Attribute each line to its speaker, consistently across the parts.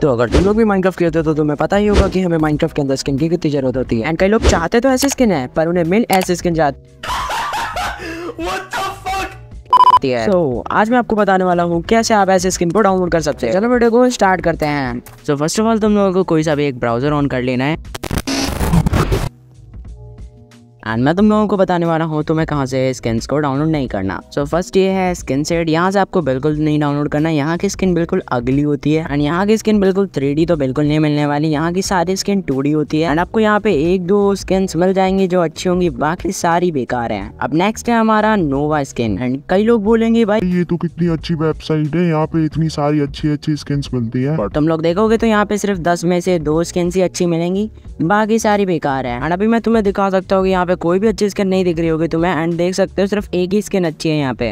Speaker 1: तो अगर तुम लोग भी माइनक्राफ्ट खेलते हो तो तुम्हें पता ही होगा कि हमें माइनक्राफ्ट के अंदर स्किन की कितनी जरूरत होती है एंड कई लोग चाहते तो ऐसे स्किन है पर उन्हें मिल ऐसे स्किन जाती है तो so, आज मैं आपको बताने वाला हूँ कैसे आप ऐसे स्किन को डाउनलोड कर सकते हैं चलो वीडियो को स्टार्ट करते हैं
Speaker 2: सो फर्स्ट ऑफ ऑल तुम लोगों को कोई सा भी एक ब्राउजर ऑन कर लेना है एंड मैं तुम लोगों को बताने वाला हूँ तुम्हें कहाँ से स्किन्स को डाउनलोड नहीं करना सो so, फर्स्ट ये है स्किन सेट यहाँ से आपको बिल्कुल नहीं डाउनलोड करना यहाँ की स्किन बिल्कुल अगली होती है एंड यहाँ की स्किन बिल्कुल थ्री तो बिल्कुल नहीं मिलने वाली यहाँ की सारी स्किन टू होती है एंड आपको यहाँ पे एक दो स्किन मिल जाएंगी जो अच्छी होंगी बाकी सारी बेकार है अब नेक्स्ट है हमारा नोवा स्किन एंड कई लोग
Speaker 1: बोलेंगे भाई ये तो कितनी अच्छी वेबसाइट है यहाँ पे इतनी सारी अच्छी अच्छी स्किन मिलती है
Speaker 2: तुम लोग देखोगे तो यहाँ पे सिर्फ दस में से दो स्किन ही अच्छी मिलेंगी बाकी सारी बेकार है एंड अभी मैं तुम्हें दिखा सकता हूँ कि यहाँ पे कोई भी अच्छी स्किन नहीं दिख रही होगी तुम्हें एंड देख सकते हो सिर्फ एक ही स्किन अच्छी है यहाँ पे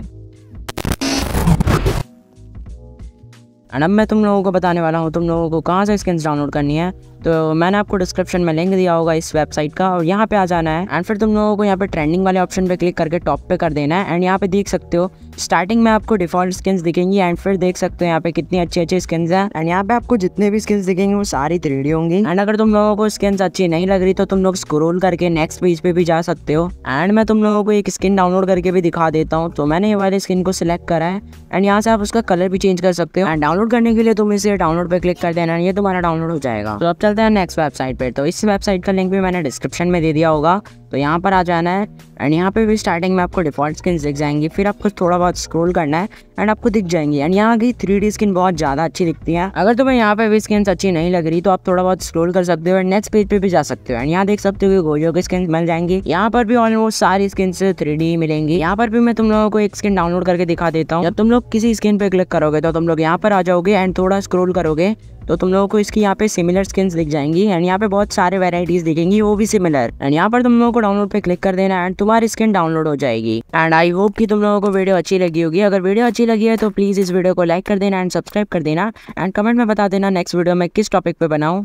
Speaker 2: एंड अब मैं तुम लोगों को बताने वाला हूँ तुम लोगों को कहाँ से स्किन डाउनलोड करनी है तो मैंने आपको डिस्क्रिप्शन में लिंक दिया होगा इस वेबसाइट का और यहाँ पे आ जाना है एंड फिर तुम लोगों को यहाँ पे ट्रेंडिंग वाले ऑप्शन पे क्लिक करके टॉप पे कर देना है एंड यहाँ पे देख सकते हो स्टार्टिंग में आपको डिफॉल्ट स्किन्स दिखेंगी एंड फिर देख सकते हो यहाँ पे कितनी अच्छी अच्छी स्किन्स है एंड यहाँ पे आपको जितने भी स्किन्स दिखेंगे वो सारी थ्री होंगी एंड अगर तुम लोगों को स्किन्स अच्छी नहीं लग रही तो तुम लोग स्क्रोल करके नेक्स्ट पेज पे भी जा सकते हो एंड मैं तुम लोगों को एक स्किन डाउनलोड करके भी दिखा देता हूँ तो मैंने ये वाली स्किन को सिलेक्ट करा है एंड यहाँ से आप उसका कलर भी चेंज कर सकते हो एंड डाउनलोड करने के लिए तुम इसे डाउनलोड पे क्लिक कर देना ये तुम्हारा डाउनलोड हो जाएगा तो अब चलते हैं नेक्स्ट वेबसाइट पर तो इस वेबसाइट का लिंक भी मैंने डिस्क्रिप्शन में दे दिया होगा तो यहाँ पर आ जाना है एंड यहाँ पे भी स्टार्टिंग में आपको डिफ़ॉल्ट स्किन दिख जाएंगी फिर आपको थोड़ा बहुत स्क्रोल करना है एंड आपको दिख जाएंगी एंड यहाँ की थ्री डी स्किन बहुत ज़्यादा अच्छी दिखती है अगर तुम्हें यहाँ पे भी स्किन अच्छी नहीं लग रही तो आप थोड़ा बहुत स्क्रोल कर सकते हो एंड नेक्स्ट पेज पे भी जा सकते हो एंड यहाँ देख सकते हो कि गोजो की स्किन मिल जाएंगी यहाँ पर भी ऑलमोस्ट सारी स्किन थ्री मिलेंगी यहाँ पर भी मैं तुम लोगों को एक स्किन डाउनलोड करके दिखा देता हूँ जब तुम लोग किसी स्किन पे क्लिक करोगे तो तुम लोग यहाँ पर आ जाओगे एंड थोड़ा स्क्रोल करोगे तो तुम लोगों को इसकी यहाँ पे सिमिलर स्किन दिख जाएंगी एंड यहाँ पे बहुत सारे वेराइटीज दिखेंगी वो भी सिमिलर एंड यहाँ पर तुम लोगों को डाउनलोड पे क्लिक कर देना एंड तुम्हारी स्किन डाउनलोड हो जाएगी एंड आई होप कि तुम लोगों को वीडियो अच्छी लगी होगी अगर वीडियो अच्छी लगी है तो प्लीज़ इस वीडियो को लाइक कर देना एंड सब्सक्राइब कर देना एंड कमेंट में बता देना नेक्स्ट वीडियो में किस टॉपिक पे बनाऊँ